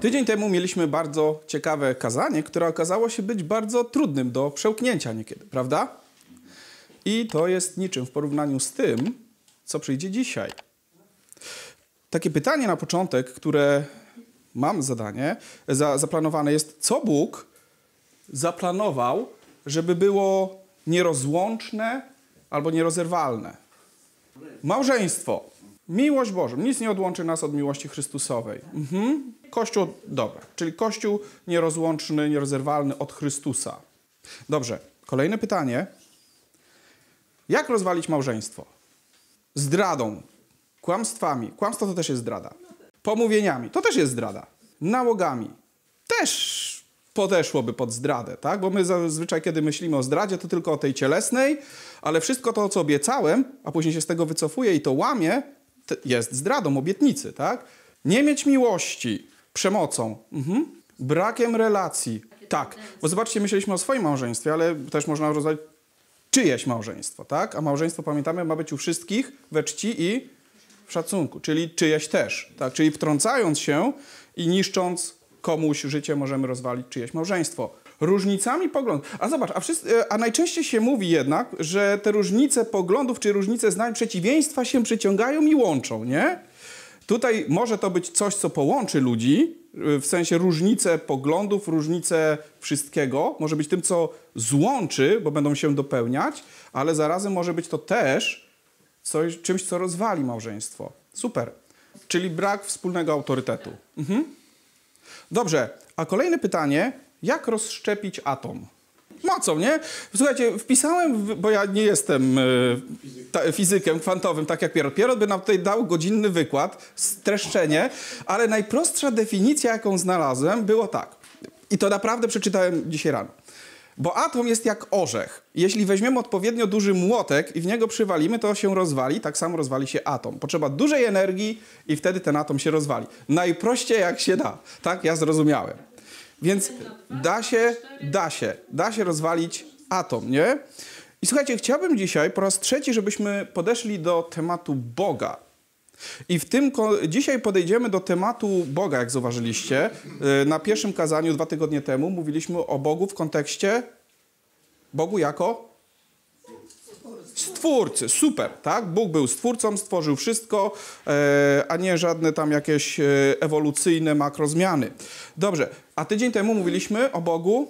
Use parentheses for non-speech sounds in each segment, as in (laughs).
Tydzień temu mieliśmy bardzo ciekawe kazanie, które okazało się być bardzo trudnym do przełknięcia niekiedy, prawda? I to jest niczym w porównaniu z tym, co przyjdzie dzisiaj. Takie pytanie na początek, które mam zadanie, za, zaplanowane jest, co Bóg zaplanował, żeby było nierozłączne albo nierozerwalne? Małżeństwo. Miłość Bożą. Nic nie odłączy nas od miłości Chrystusowej. Mhm. Kościół, dobra, czyli Kościół nierozłączny, nierozerwalny od Chrystusa. Dobrze, kolejne pytanie. Jak rozwalić małżeństwo? Zdradą, kłamstwami. Kłamstwo to też jest zdrada. Pomówieniami, to też jest zdrada. Nałogami, też podeszłoby pod zdradę, tak? Bo my zazwyczaj, kiedy myślimy o zdradzie, to tylko o tej cielesnej, ale wszystko to, co obiecałem, a później się z tego wycofuję i to łamię, jest zdradą obietnicy, tak? Nie mieć miłości, przemocą, mhm. brakiem relacji. Tak, bo zobaczcie, myśleliśmy o swoim małżeństwie, ale też można rozmawiać czyjeś małżeństwo, tak? A małżeństwo, pamiętamy, ma być u wszystkich we czci i w szacunku, czyli czyjeś też, tak? Czyli wtrącając się i niszcząc komuś życie, możemy rozwalić czyjeś małżeństwo różnicami poglądów. A zobacz, a, wszyscy, e, a najczęściej się mówi jednak, że te różnice poglądów czy różnice znań przeciwieństwa się przyciągają i łączą, nie? Tutaj może to być coś, co połączy ludzi, e, w sensie różnice poglądów, różnice wszystkiego, może być tym, co złączy, bo będą się dopełniać, ale zarazem może być to też coś, czymś, co rozwali małżeństwo. Super. Czyli brak wspólnego autorytetu. Mhm. Dobrze, a kolejne pytanie jak rozszczepić atom? Mocą, nie? Słuchajcie, wpisałem, bo ja nie jestem e, fizykiem kwantowym, tak jak Pierrot. Pierrot by nam tutaj dał godzinny wykład, streszczenie, ale najprostsza definicja, jaką znalazłem, było tak. I to naprawdę przeczytałem dzisiaj rano. Bo atom jest jak orzech. Jeśli weźmiemy odpowiednio duży młotek i w niego przywalimy, to się rozwali. Tak samo rozwali się atom. Potrzeba dużej energii i wtedy ten atom się rozwali. Najprościej jak się da. Tak ja zrozumiałem. Więc da się, da się, da się rozwalić atom, nie? I słuchajcie, chciałbym dzisiaj po raz trzeci, żebyśmy podeszli do tematu Boga. I w tym dzisiaj podejdziemy do tematu Boga, jak zauważyliście. E, na pierwszym kazaniu dwa tygodnie temu mówiliśmy o Bogu w kontekście Bogu jako Stwórcy, super, tak? Bóg był stwórcą, stworzył wszystko, e, a nie żadne tam jakieś e, ewolucyjne makrozmiany. Dobrze, a tydzień temu mówiliśmy o Bogu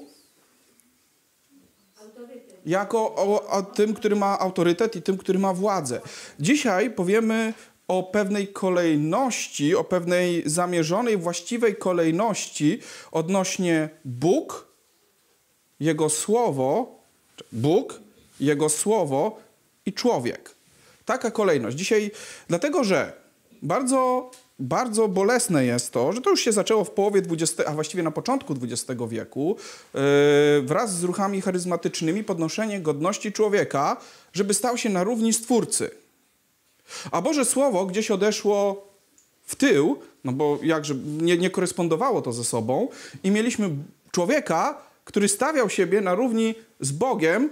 jako o, o tym, który ma autorytet i tym, który ma władzę. Dzisiaj powiemy o pewnej kolejności, o pewnej zamierzonej, właściwej kolejności odnośnie Bóg, Jego Słowo, Bóg, jego Słowo i człowiek. Taka kolejność. Dzisiaj, dlatego że bardzo, bardzo bolesne jest to, że to już się zaczęło w połowie XX, a właściwie na początku XX wieku, yy, wraz z ruchami charyzmatycznymi podnoszenie godności człowieka, żeby stał się na równi stwórcy. A Boże Słowo gdzieś odeszło w tył, no bo jakże nie, nie korespondowało to ze sobą, i mieliśmy człowieka, który stawiał siebie na równi z Bogiem,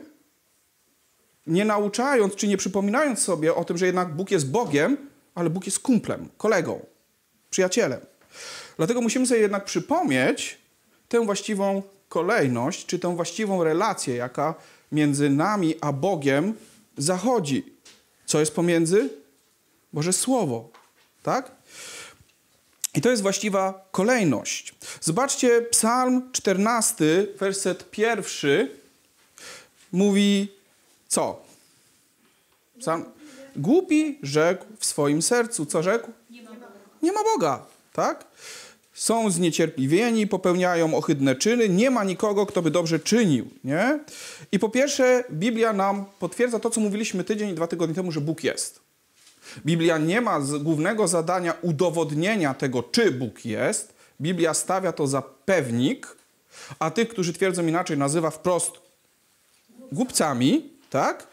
nie nauczając czy nie przypominając sobie o tym, że jednak Bóg jest Bogiem, ale Bóg jest kumplem, kolegą, przyjacielem. Dlatego musimy sobie jednak przypomnieć tę właściwą kolejność, czy tę właściwą relację, jaka między nami a Bogiem zachodzi. Co jest pomiędzy? Boże Słowo, tak? I to jest właściwa kolejność. Zobaczcie, Psalm 14, werset pierwszy mówi: co? Sam... Głupi rzekł w swoim sercu. Co rzekł? Nie ma Boga. Nie ma Boga. Tak? Są zniecierpliwieni, popełniają ohydne czyny, nie ma nikogo, kto by dobrze czynił. Nie? I po pierwsze, Biblia nam potwierdza to, co mówiliśmy tydzień, dwa tygodnie temu, że Bóg jest. Biblia nie ma głównego zadania udowodnienia tego, czy Bóg jest. Biblia stawia to za pewnik, a tych, którzy twierdzą inaczej, nazywa wprost głupcami, tak?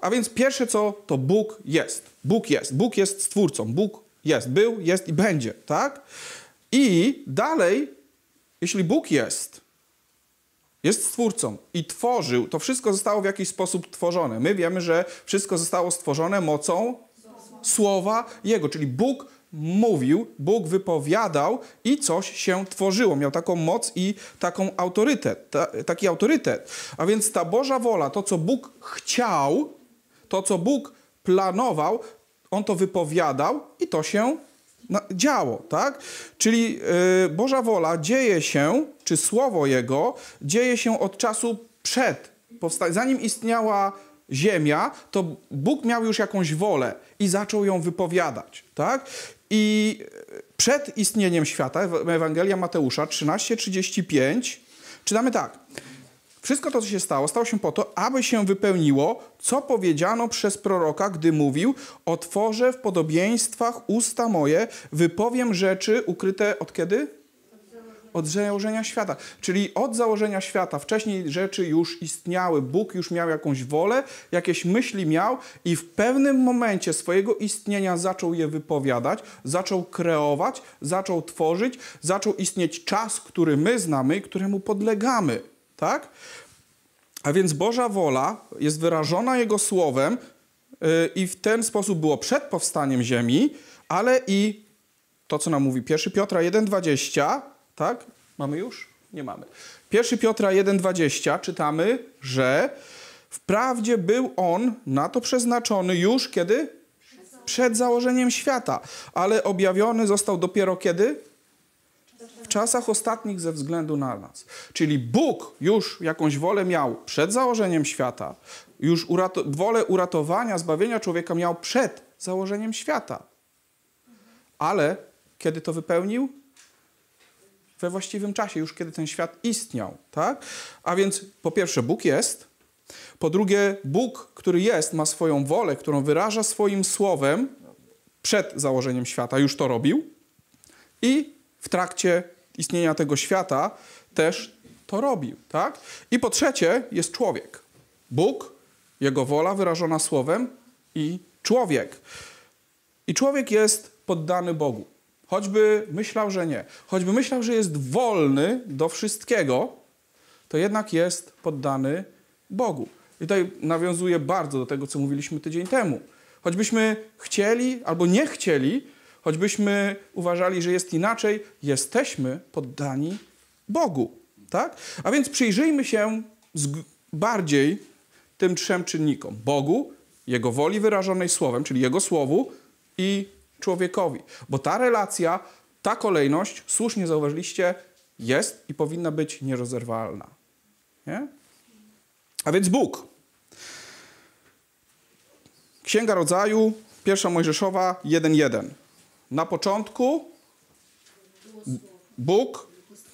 A więc pierwsze co, to Bóg jest. Bóg jest. Bóg jest stwórcą. Bóg jest. Był, jest i będzie, tak? I dalej, jeśli Bóg jest, jest stwórcą i tworzył, to wszystko zostało w jakiś sposób tworzone. My wiemy, że wszystko zostało stworzone mocą słowa Jego, czyli Bóg mówił, Bóg wypowiadał i coś się tworzyło. Miał taką moc i taką autorytet, ta, taki autorytet. A więc ta Boża wola, to co Bóg chciał, to co Bóg planował, on to wypowiadał i to się działo, tak? Czyli yy, Boża wola dzieje się, czy słowo Jego dzieje się od czasu przed zanim istniała ziemia, to Bóg miał już jakąś wolę i zaczął ją wypowiadać, tak? I przed istnieniem świata, Ewangelia Mateusza 13:35, czytamy tak. Wszystko to, co się stało, stało się po to, aby się wypełniło, co powiedziano przez proroka, gdy mówił: Otworzę w podobieństwach usta moje, wypowiem rzeczy ukryte od kiedy? od założenia świata. Czyli od założenia świata wcześniej rzeczy już istniały, Bóg już miał jakąś wolę, jakieś myśli miał i w pewnym momencie swojego istnienia zaczął je wypowiadać, zaczął kreować, zaczął tworzyć, zaczął istnieć czas, który my znamy i któremu podlegamy. Tak? A więc Boża wola jest wyrażona Jego słowem y, i w ten sposób było przed powstaniem Ziemi, ale i to, co nam mówi 1 Piotra 1,20, tak? Mamy już? Nie mamy. 1 Piotra 1,20 czytamy, że wprawdzie był on na to przeznaczony już kiedy? Przed założeniem świata, ale objawiony został dopiero kiedy? w czasach ostatnich ze względu na nas. Czyli Bóg już jakąś wolę miał przed założeniem świata, już urato wolę uratowania, zbawienia człowieka miał przed założeniem świata. Ale kiedy to wypełnił? we właściwym czasie, już kiedy ten świat istniał, tak? A więc po pierwsze Bóg jest, po drugie Bóg, który jest, ma swoją wolę, którą wyraża swoim słowem przed założeniem świata, już to robił i w trakcie istnienia tego świata też to robił, tak? I po trzecie jest człowiek. Bóg, jego wola wyrażona słowem i człowiek. I człowiek jest poddany Bogu. Choćby myślał, że nie. Choćby myślał, że jest wolny do wszystkiego, to jednak jest poddany Bogu. I tutaj nawiązuje bardzo do tego, co mówiliśmy tydzień temu. Choćbyśmy chcieli albo nie chcieli, choćbyśmy uważali, że jest inaczej, jesteśmy poddani Bogu. Tak? A więc przyjrzyjmy się bardziej tym trzem czynnikom: Bogu, Jego woli wyrażonej Słowem, czyli Jego Słowu i człowiekowi. Bo ta relacja, ta kolejność, słusznie zauważyliście, jest i powinna być nierozerwalna. Nie? A więc Bóg. Księga Rodzaju, pierwsza Mojżeszowa 1.1. Na początku Bóg,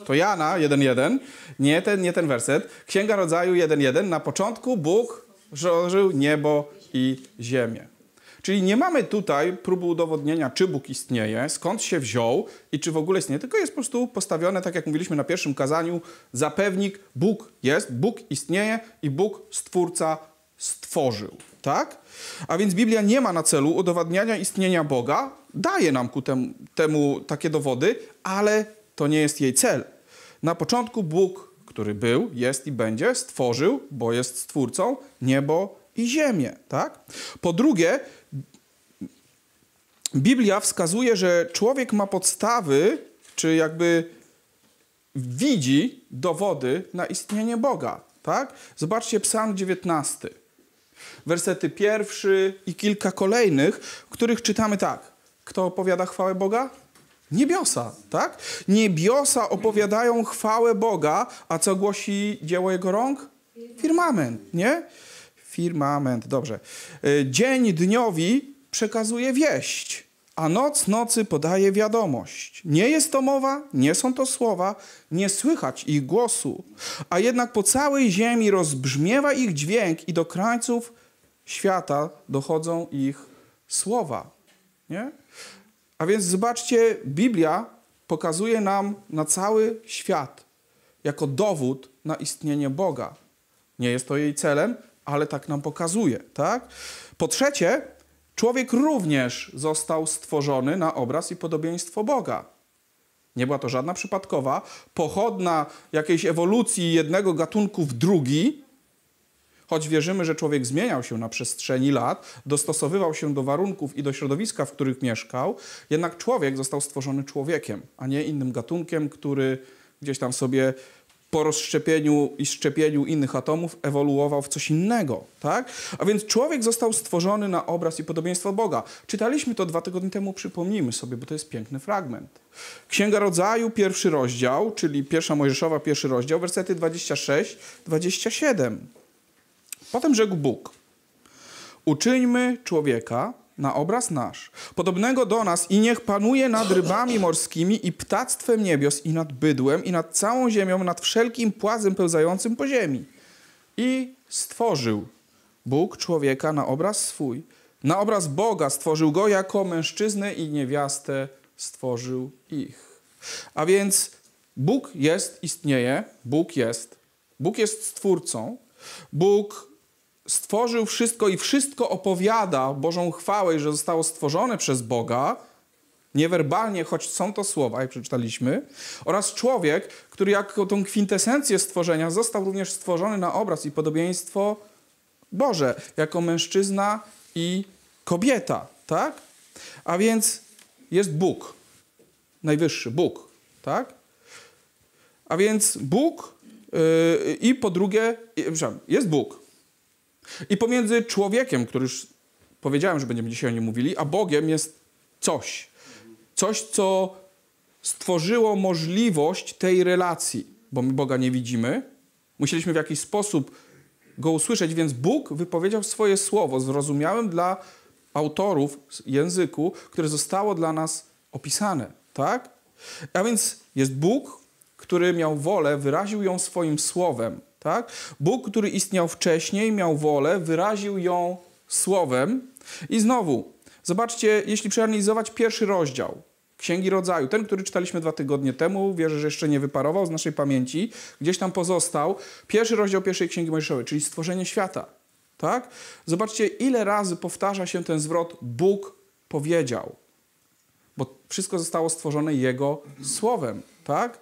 to Jana 1.1, nie ten, nie ten werset, Księga Rodzaju 1.1. Na początku Bóg żożył niebo i ziemię. Czyli nie mamy tutaj próby udowodnienia, czy Bóg istnieje, skąd się wziął i czy w ogóle istnieje, tylko jest po prostu postawione, tak jak mówiliśmy na pierwszym kazaniu, zapewnik Bóg jest, Bóg istnieje i Bóg Stwórca stworzył, tak? A więc Biblia nie ma na celu udowadniania istnienia Boga, daje nam ku temu, temu takie dowody, ale to nie jest jej cel. Na początku Bóg, który był, jest i będzie, stworzył, bo jest stwórcą, niebo i ziemię. Tak? Po drugie, Biblia wskazuje, że człowiek ma podstawy, czy jakby widzi dowody na istnienie Boga. Tak? Zobaczcie Psalm 19, wersety pierwszy i kilka kolejnych, w których czytamy tak. Kto opowiada chwałę Boga? Niebiosa, tak? Niebiosa opowiadają chwałę Boga, a co głosi dzieło Jego rąk? Firmament, nie? firmament, dobrze. E, dzień dniowi przekazuje wieść, a noc nocy podaje wiadomość. Nie jest to mowa, nie są to słowa, nie słychać ich głosu, a jednak po całej ziemi rozbrzmiewa ich dźwięk i do krańców świata dochodzą ich słowa. Nie? A więc zobaczcie, Biblia pokazuje nam na cały świat jako dowód na istnienie Boga. Nie jest to jej celem, ale tak nam pokazuje, tak? Po trzecie, człowiek również został stworzony na obraz i podobieństwo Boga. Nie była to żadna przypadkowa, pochodna jakiejś ewolucji jednego gatunku w drugi, choć wierzymy, że człowiek zmieniał się na przestrzeni lat, dostosowywał się do warunków i do środowiska, w których mieszkał, jednak człowiek został stworzony człowiekiem, a nie innym gatunkiem, który gdzieś tam sobie po rozszczepieniu i szczepieniu innych atomów ewoluował w coś innego, tak? A więc człowiek został stworzony na obraz i podobieństwo Boga. Czytaliśmy to dwa tygodnie temu, przypomnijmy sobie, bo to jest piękny fragment. Księga Rodzaju, pierwszy rozdział, czyli pierwsza Mojżeszowa, pierwszy rozdział, wersety 26-27. Potem rzekł Bóg, uczyńmy człowieka na obraz nasz, podobnego do nas i niech panuje nad rybami morskimi i ptactwem niebios i nad bydłem i nad całą ziemią, nad wszelkim płazem pełzającym po ziemi. I stworzył Bóg człowieka na obraz swój. Na obraz Boga stworzył go jako mężczyznę i niewiastę stworzył ich. A więc Bóg jest, istnieje, Bóg jest. Bóg jest stwórcą. Bóg stworzył wszystko i wszystko opowiada Bożą chwałę i że zostało stworzone przez Boga, niewerbalnie, choć są to słowa, jak przeczytaliśmy, oraz człowiek, który jako tą kwintesencję stworzenia został również stworzony na obraz i podobieństwo Boże, jako mężczyzna i kobieta, tak? A więc jest Bóg, najwyższy Bóg, tak? A więc Bóg yy, i po drugie, jest Bóg, i pomiędzy człowiekiem, który już powiedziałem, że będziemy dzisiaj o nim mówili, a Bogiem jest coś. Coś, co stworzyło możliwość tej relacji, bo my Boga nie widzimy. Musieliśmy w jakiś sposób go usłyszeć, więc Bóg wypowiedział swoje słowo zrozumiałym dla autorów języku, które zostało dla nas opisane, tak? A więc jest Bóg, który miał wolę, wyraził ją swoim słowem. Tak? Bóg, który istniał wcześniej, miał wolę, wyraził ją słowem. I znowu, zobaczcie, jeśli przeanalizować pierwszy rozdział Księgi Rodzaju, ten, który czytaliśmy dwa tygodnie temu, wierzę, że jeszcze nie wyparował z naszej pamięci, gdzieś tam pozostał, pierwszy rozdział pierwszej Księgi Mojżeszowej, czyli stworzenie świata. Tak? Zobaczcie, ile razy powtarza się ten zwrot Bóg powiedział, bo wszystko zostało stworzone Jego słowem. Tak?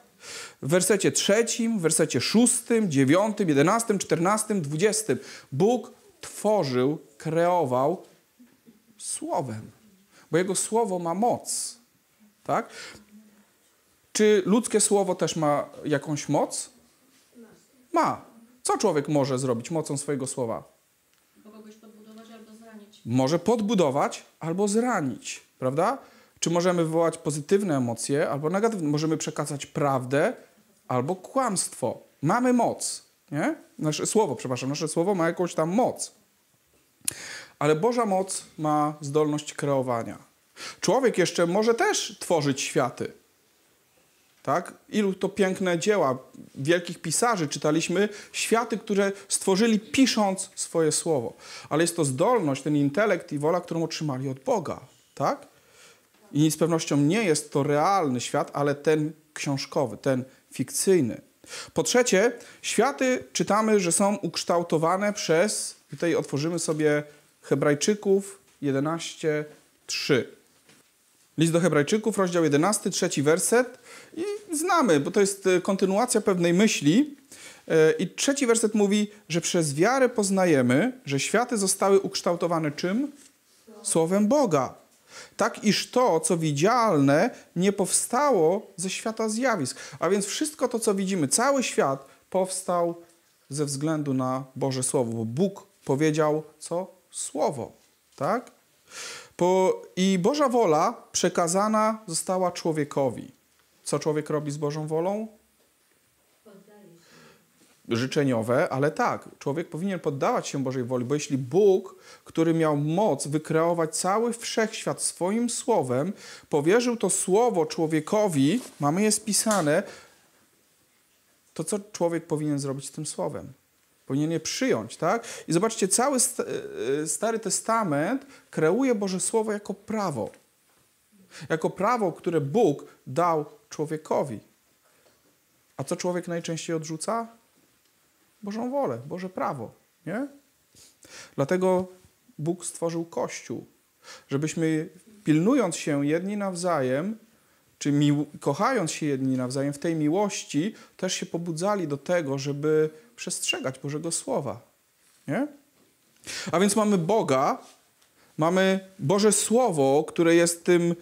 W wersecie trzecim, w wersecie szóstym, dziewiątym, jedenastym, czternastym, dwudziestym Bóg tworzył, kreował słowem, bo Jego słowo ma moc. Tak? Czy ludzkie słowo też ma jakąś moc? Ma. Co człowiek może zrobić mocą swojego słowa? Podbudować albo zranić. może podbudować albo zranić, prawda? Czy możemy wywołać pozytywne emocje albo negatywne? Możemy przekazać prawdę albo kłamstwo. Mamy moc. Nie? Nasze słowo, przepraszam, nasze słowo ma jakąś tam moc. Ale Boża moc ma zdolność kreowania. Człowiek jeszcze może też tworzyć światy. Tak? Ilu to piękne dzieła wielkich pisarzy czytaliśmy, światy, które stworzyli pisząc swoje słowo. Ale jest to zdolność, ten intelekt i wola, którą otrzymali od Boga. Tak? I z pewnością nie jest to realny świat, ale ten książkowy, ten fikcyjny. Po trzecie, światy czytamy, że są ukształtowane przez, tutaj otworzymy sobie Hebrajczyków 11:3. List do Hebrajczyków, rozdział 11, trzeci werset. I znamy, bo to jest y, kontynuacja pewnej myśli. Y, I trzeci werset mówi, że przez wiarę poznajemy, że światy zostały ukształtowane czym? Słowem Boga tak iż to, co widzialne, nie powstało ze świata zjawisk. A więc wszystko to, co widzimy, cały świat powstał ze względu na Boże Słowo, bo Bóg powiedział co? Słowo, tak? Po, I Boża wola przekazana została człowiekowi. Co człowiek robi z Bożą wolą? życzeniowe, ale tak, człowiek powinien poddawać się Bożej woli, bo jeśli Bóg, który miał moc wykreować cały wszechświat swoim słowem, powierzył to słowo człowiekowi, mamy je spisane, to co człowiek powinien zrobić z tym słowem? Powinien je przyjąć, tak? I zobaczcie, cały e, e, Stary Testament kreuje Boże Słowo jako prawo. Jako prawo, które Bóg dał człowiekowi. A co człowiek najczęściej odrzuca? Bożą wolę, Boże prawo. Nie? Dlatego Bóg stworzył Kościół, żebyśmy pilnując się jedni nawzajem, czy kochając się jedni nawzajem w tej miłości, też się pobudzali do tego, żeby przestrzegać Bożego Słowa. Nie? A więc mamy Boga, mamy Boże Słowo, które jest tym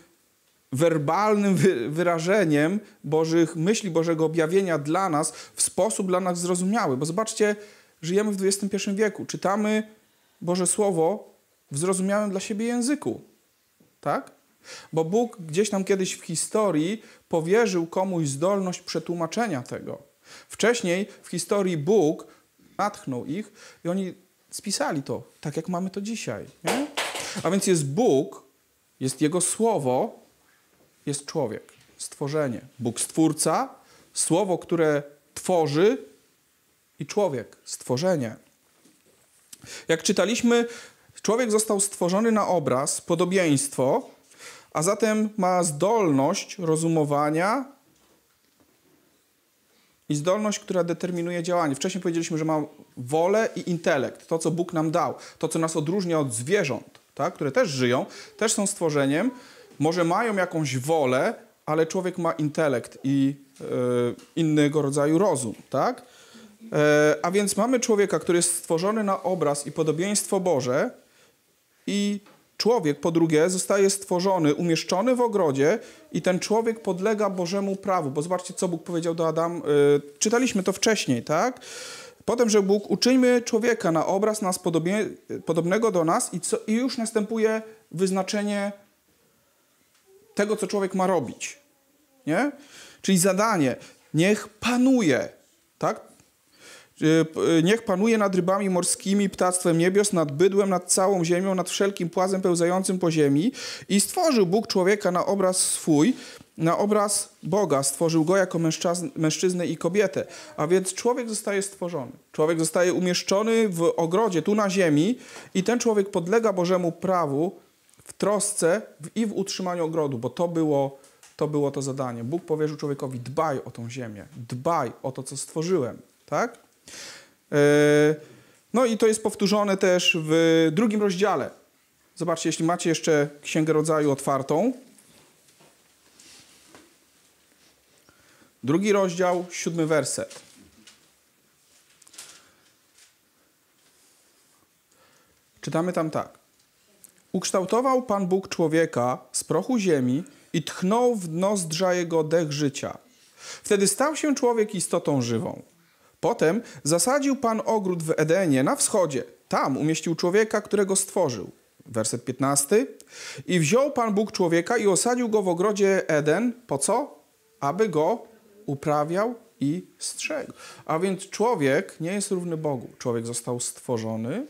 werbalnym wyrażeniem Bożych myśli, Bożego objawienia dla nas w sposób dla nas zrozumiały. Bo zobaczcie, żyjemy w XXI wieku. Czytamy Boże Słowo w zrozumiałym dla siebie języku. Tak? Bo Bóg gdzieś nam kiedyś w historii powierzył komuś zdolność przetłumaczenia tego. Wcześniej w historii Bóg natchnął ich i oni spisali to tak, jak mamy to dzisiaj. Nie? A więc jest Bóg, jest Jego Słowo, jest człowiek, stworzenie. Bóg stwórca, słowo, które tworzy i człowiek, stworzenie. Jak czytaliśmy, człowiek został stworzony na obraz, podobieństwo, a zatem ma zdolność rozumowania i zdolność, która determinuje działanie. Wcześniej powiedzieliśmy, że ma wolę i intelekt, to co Bóg nam dał, to co nas odróżnia od zwierząt, tak? które też żyją, też są stworzeniem, może mają jakąś wolę, ale człowiek ma intelekt i e, innego rodzaju rozum, tak? E, a więc mamy człowieka, który jest stworzony na obraz i podobieństwo Boże i człowiek, po drugie, zostaje stworzony, umieszczony w ogrodzie i ten człowiek podlega Bożemu prawu, bo zobaczcie, co Bóg powiedział do Adam, e, czytaliśmy to wcześniej, tak? Potem, że Bóg uczyńmy człowieka na obraz nas podobnego do nas i, co, i już następuje wyznaczenie tego, co człowiek ma robić. Nie? Czyli zadanie, niech panuje, tak? Y, y, niech panuje nad rybami morskimi, ptactwem niebios, nad bydłem, nad całą ziemią, nad wszelkim płazem pełzającym po ziemi. I stworzył Bóg człowieka na obraz swój, na obraz Boga stworzył go jako mężczyznę i kobietę. A więc człowiek zostaje stworzony. Człowiek zostaje umieszczony w ogrodzie, tu na ziemi, i ten człowiek podlega Bożemu prawu w trosce i w utrzymaniu ogrodu, bo to było, to było to zadanie. Bóg powierzył człowiekowi, dbaj o tą ziemię, dbaj o to, co stworzyłem, tak? E, no i to jest powtórzone też w drugim rozdziale. Zobaczcie, jeśli macie jeszcze Księgę Rodzaju otwartą. Drugi rozdział, siódmy werset. Czytamy tam tak. Ukształtował Pan Bóg człowieka z prochu ziemi i tchnął w nozdrza jego dech życia. Wtedy stał się człowiek istotą żywą. Potem zasadził Pan ogród w Edenie na wschodzie. Tam umieścił człowieka, którego stworzył. Werset 15. I wziął Pan Bóg człowieka i osadził go w ogrodzie Eden. Po co? Aby go uprawiał i strzegł. A więc człowiek nie jest równy Bogu. Człowiek został stworzony,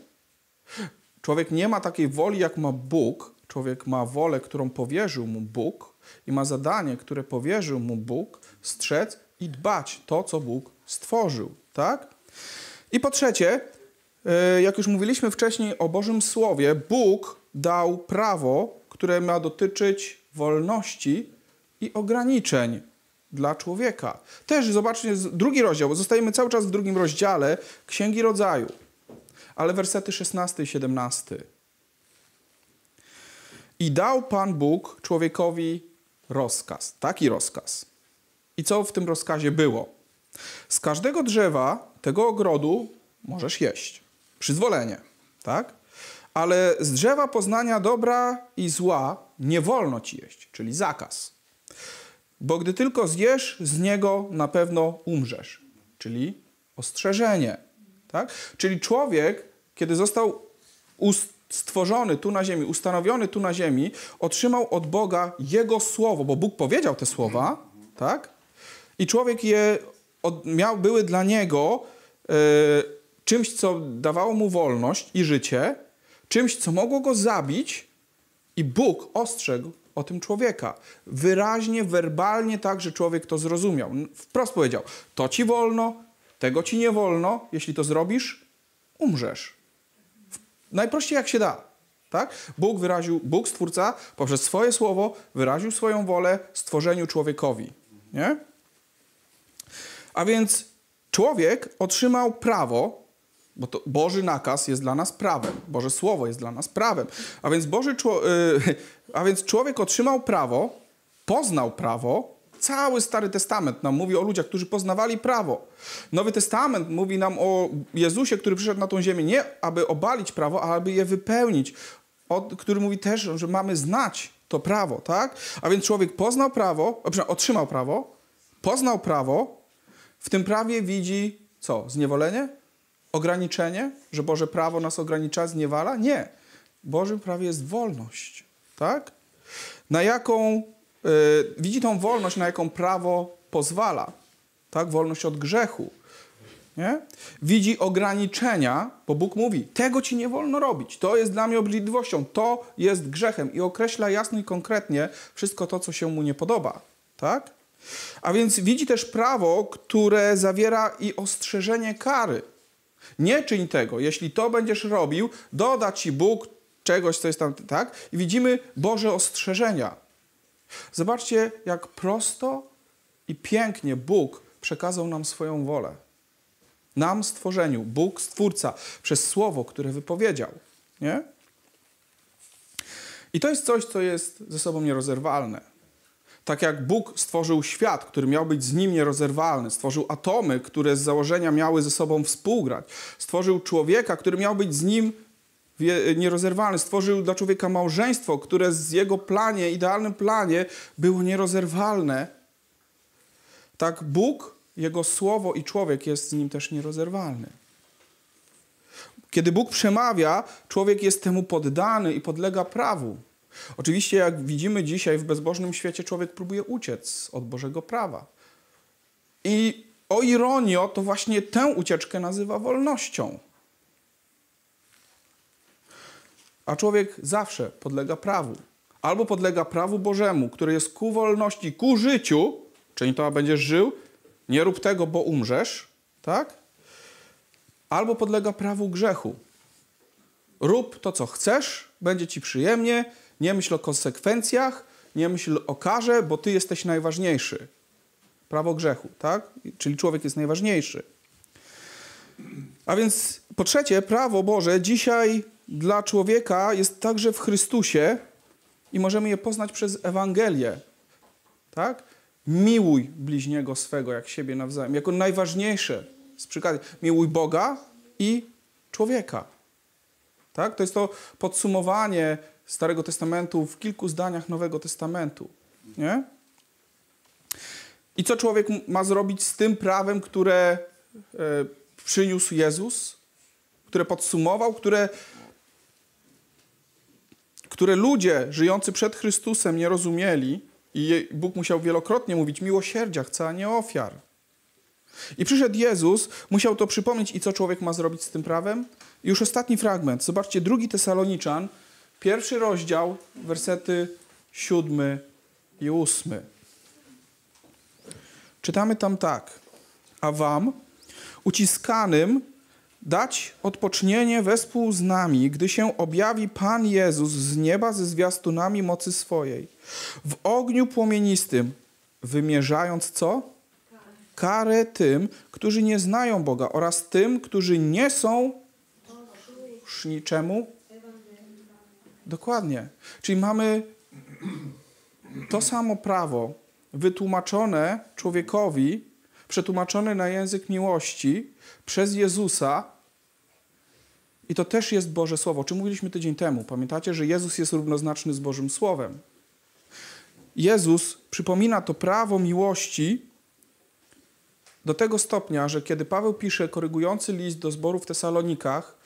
Człowiek nie ma takiej woli, jak ma Bóg. Człowiek ma wolę, którą powierzył mu Bóg i ma zadanie, które powierzył mu Bóg, strzec i dbać to, co Bóg stworzył. Tak? I po trzecie, e, jak już mówiliśmy wcześniej o Bożym Słowie, Bóg dał prawo, które ma dotyczyć wolności i ograniczeń dla człowieka. Też zobaczcie drugi rozdział, bo zostajemy cały czas w drugim rozdziale Księgi Rodzaju ale wersety 16 i 17. I dał Pan Bóg człowiekowi rozkaz, taki rozkaz. I co w tym rozkazie było? Z każdego drzewa tego ogrodu możesz jeść. Przyzwolenie, tak? Ale z drzewa poznania dobra i zła nie wolno ci jeść, czyli zakaz. Bo gdy tylko zjesz, z niego na pewno umrzesz, czyli ostrzeżenie. Tak? Czyli człowiek, kiedy został stworzony tu na ziemi, ustanowiony tu na ziemi, otrzymał od Boga Jego słowo, bo Bóg powiedział te słowa, tak? I człowiek je od, miał, były dla niego y, czymś, co dawało mu wolność i życie, czymś, co mogło go zabić, i Bóg ostrzegł o tym człowieka. Wyraźnie, werbalnie tak, że człowiek to zrozumiał. Wprost powiedział: To ci wolno, tego ci nie wolno, jeśli to zrobisz, umrzesz. Najprościej jak się da. Tak? Bóg wyraził, Bóg Stwórca poprzez swoje słowo wyraził swoją wolę stworzeniu człowiekowi. Nie? A więc człowiek otrzymał prawo, bo to Boży nakaz jest dla nas prawem, Boże Słowo jest dla nas prawem. A więc, Boży, y, (laughs) a więc człowiek otrzymał prawo, poznał prawo, Cały Stary Testament nam mówi o ludziach, którzy poznawali prawo. Nowy Testament mówi nam o Jezusie, który przyszedł na tą ziemię nie aby obalić prawo, ale aby je wypełnić. który mówi też, że mamy znać to prawo, tak? A więc człowiek poznał prawo, otrzymał prawo, poznał prawo, w tym prawie widzi co? Zniewolenie? Ograniczenie? Że Boże prawo nas ogranicza, zniewala? Nie. Bożym prawie jest wolność, tak? Na jaką Y, widzi tą wolność, na jaką prawo pozwala, tak? Wolność od grzechu. Nie? Widzi ograniczenia, bo Bóg mówi: Tego ci nie wolno robić. To jest dla mnie obrzydliwością, to jest grzechem i określa jasno i konkretnie wszystko to, co się mu nie podoba. Tak? A więc widzi też prawo, które zawiera i ostrzeżenie kary. Nie czyń tego. Jeśli to będziesz robił, doda ci Bóg czegoś, co jest tam, tak? I widzimy Boże ostrzeżenia. Zobaczcie, jak prosto i pięknie Bóg przekazał nam swoją wolę. Nam stworzeniu, Bóg Stwórca, przez słowo, które wypowiedział. Nie? I to jest coś, co jest ze sobą nierozerwalne. Tak jak Bóg stworzył świat, który miał być z nim nierozerwalny, stworzył atomy, które z założenia miały ze sobą współgrać, stworzył człowieka, który miał być z nim E, nierozerwalny. Stworzył dla człowieka małżeństwo, które z jego planie, idealnym planie było nierozerwalne. Tak Bóg, jego słowo i człowiek jest z nim też nierozerwalny. Kiedy Bóg przemawia, człowiek jest temu poddany i podlega prawu. Oczywiście, jak widzimy dzisiaj w bezbożnym świecie, człowiek próbuje uciec od Bożego prawa. I o ironio, to właśnie tę ucieczkę nazywa wolnością. A człowiek zawsze podlega prawu. Albo podlega prawu Bożemu, które jest ku wolności, ku życiu, czyli to będziesz żył, nie rób tego, bo umrzesz, tak? Albo podlega prawu grzechu. Rób to, co chcesz, będzie ci przyjemnie, nie myśl o konsekwencjach, nie myśl o karze, bo ty jesteś najważniejszy. Prawo grzechu, tak? Czyli człowiek jest najważniejszy. A więc po trzecie, prawo Boże dzisiaj dla człowieka jest także w Chrystusie i możemy je poznać przez Ewangelię. Tak? Miłuj bliźniego swego jak siebie nawzajem, jako najważniejsze z przykazów. Miłuj Boga i człowieka. Tak? To jest to podsumowanie Starego Testamentu w kilku zdaniach Nowego Testamentu. Nie? I co człowiek ma zrobić z tym prawem, które e, przyniósł Jezus, które podsumował, które które ludzie żyjący przed Chrystusem nie rozumieli i Bóg musiał wielokrotnie mówić miłosierdzia chce, a nie ofiar. I przyszedł Jezus, musiał to przypomnieć i co człowiek ma zrobić z tym prawem? I już ostatni fragment. Zobaczcie, drugi Tesaloniczan, pierwszy rozdział, wersety siódmy i ósmy. Czytamy tam tak. A wam, uciskanym dać odpocznienie wespół z nami, gdy się objawi Pan Jezus z nieba ze zwiastunami mocy swojej, w ogniu płomienistym, wymierzając co? Karę tym, którzy nie znają Boga oraz tym, którzy nie są posłuszni czemu? Dokładnie. Czyli mamy to samo prawo wytłumaczone człowiekowi, przetłumaczone na język miłości przez Jezusa, i to też jest Boże Słowo. O czym mówiliśmy tydzień temu? Pamiętacie, że Jezus jest równoznaczny z Bożym Słowem. Jezus przypomina to prawo miłości do tego stopnia, że kiedy Paweł pisze korygujący list do zboru w Tesalonikach,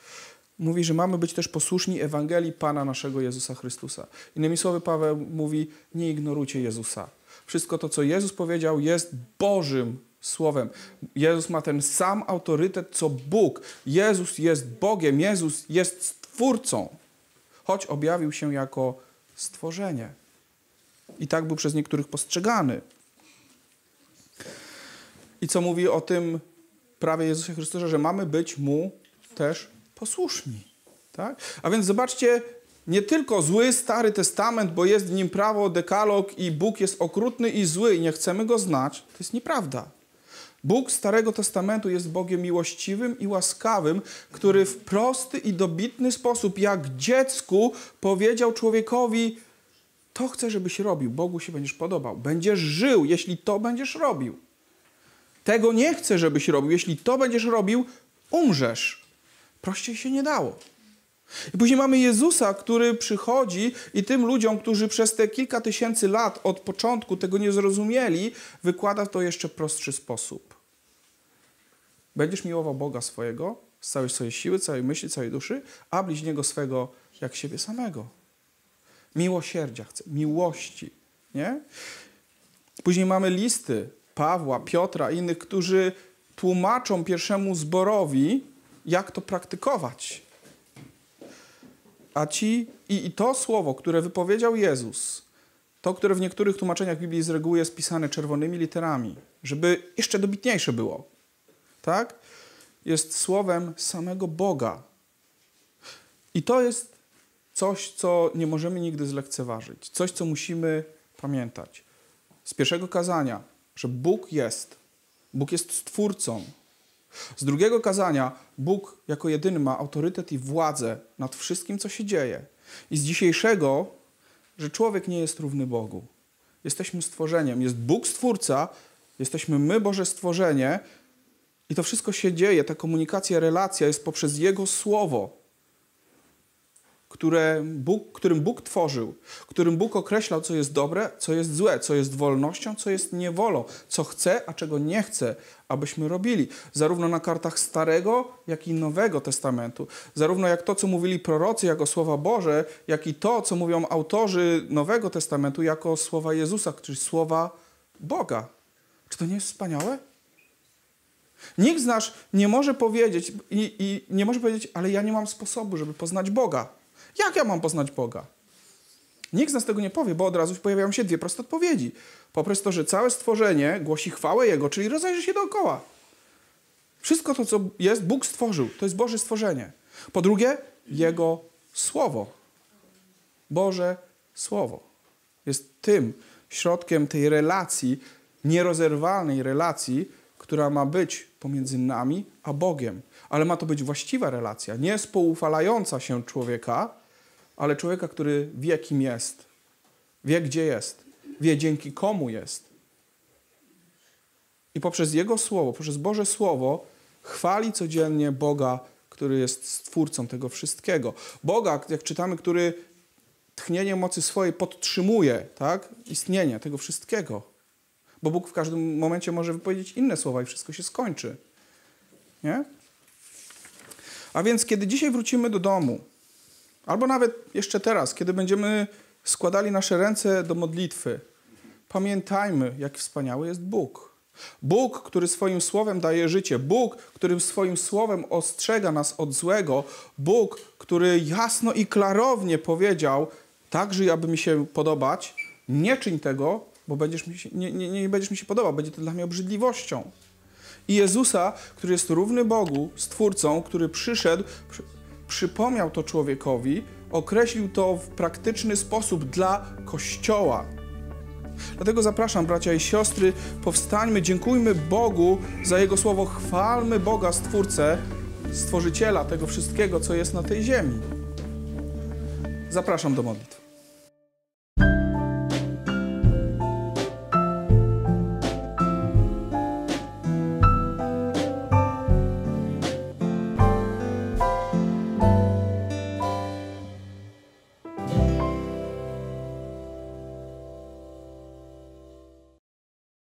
mówi, że mamy być też posłuszni Ewangelii Pana naszego Jezusa Chrystusa. Innymi słowy, Paweł mówi: Nie ignorujcie Jezusa. Wszystko to, co Jezus powiedział, jest Bożym Słowem. Jezus ma ten sam autorytet co Bóg. Jezus jest Bogiem, Jezus jest Stwórcą, choć objawił się jako stworzenie. I tak był przez niektórych postrzegany. I co mówi o tym prawie Jezusie Chrystusa, że mamy być Mu też posłuszni. Tak? A więc zobaczcie, nie tylko zły Stary Testament, bo jest w nim prawo, dekalog i Bóg jest okrutny i zły i nie chcemy go znać, to jest nieprawda. Bóg Starego Testamentu jest Bogiem miłościwym i łaskawym, który w prosty i dobitny sposób, jak dziecku, powiedział człowiekowi: To chcę, żebyś robił, Bogu się będziesz podobał, będziesz żył, jeśli to będziesz robił. Tego nie chcę, żebyś robił, jeśli to będziesz robił, umrzesz. Prościej się nie dało. I później mamy Jezusa, który przychodzi i tym ludziom, którzy przez te kilka tysięcy lat od początku tego nie zrozumieli, wykłada w to jeszcze prostszy sposób. Będziesz miłował Boga swojego z całej swojej siły, całej myśli, całej duszy, a bliźniego swego jak siebie samego. Miłosierdzia chce, miłości. Nie? Później mamy listy Pawła, Piotra i innych, którzy tłumaczą pierwszemu zborowi, jak to praktykować. A ci i, i to słowo, które wypowiedział Jezus, to, które w niektórych tłumaczeniach Biblii z reguły jest pisane czerwonymi literami, żeby jeszcze dobitniejsze było tak, jest słowem samego Boga. I to jest coś, co nie możemy nigdy zlekceważyć, coś, co musimy pamiętać. Z pierwszego kazania, że Bóg jest, Bóg jest stwórcą. Z drugiego kazania, Bóg jako jedyny ma autorytet i władzę nad wszystkim, co się dzieje. I z dzisiejszego, że człowiek nie jest równy Bogu. Jesteśmy stworzeniem, jest Bóg stwórca, jesteśmy my Boże stworzenie, i to wszystko się dzieje, ta komunikacja, relacja jest poprzez Jego Słowo, które Bóg, którym Bóg tworzył, którym Bóg określał, co jest dobre, co jest złe, co jest wolnością, co jest niewolą, co chce, a czego nie chce, abyśmy robili. Zarówno na kartach Starego, jak i Nowego Testamentu. Zarówno jak to, co mówili prorocy jako Słowa Boże, jak i to, co mówią autorzy Nowego Testamentu jako Słowa Jezusa, czyli Słowa Boga. Czy to nie jest wspaniałe? Nikt z nas nie może powiedzieć i, i nie może powiedzieć, ale ja nie mam sposobu, żeby poznać Boga. Jak ja mam poznać Boga? Nikt z nas tego nie powie, bo od razu pojawiają się dwie proste odpowiedzi. Poprzez to, że całe stworzenie głosi chwałę Jego, czyli rozejrzy się dookoła. Wszystko to, co jest, Bóg stworzył. To jest Boże stworzenie. Po drugie, Jego Słowo. Boże Słowo jest tym środkiem tej relacji, nierozerwalnej relacji która ma być pomiędzy nami a Bogiem. Ale ma to być właściwa relacja, nie spoufalająca się człowieka, ale człowieka, który wie, kim jest, wie, gdzie jest, wie, dzięki komu jest. I poprzez Jego Słowo, poprzez Boże Słowo, chwali codziennie Boga, który jest stwórcą tego wszystkiego. Boga, jak czytamy, który tchnieniem mocy swojej podtrzymuje tak, istnienie tego wszystkiego. Bo Bóg w każdym momencie może wypowiedzieć inne słowa i wszystko się skończy. Nie? A więc, kiedy dzisiaj wrócimy do domu, albo nawet jeszcze teraz, kiedy będziemy składali nasze ręce do modlitwy, pamiętajmy, jak wspaniały jest Bóg. Bóg, który swoim słowem daje życie, Bóg, który swoim słowem ostrzega nas od złego, Bóg, który jasno i klarownie powiedział: Tak żyj, aby mi się podobać, nie czyń tego, bo będziesz mi się, nie, nie, nie będziesz mi się podobał, będzie to dla mnie obrzydliwością. I Jezusa, który jest równy Bogu, Stwórcą, który przyszedł, przy, przypomniał to człowiekowi, określił to w praktyczny sposób dla Kościoła. Dlatego zapraszam, bracia i siostry, powstańmy, dziękujmy Bogu za Jego słowo, chwalmy Boga, Stwórcę, Stworzyciela tego wszystkiego, co jest na tej ziemi. Zapraszam do modlitwy.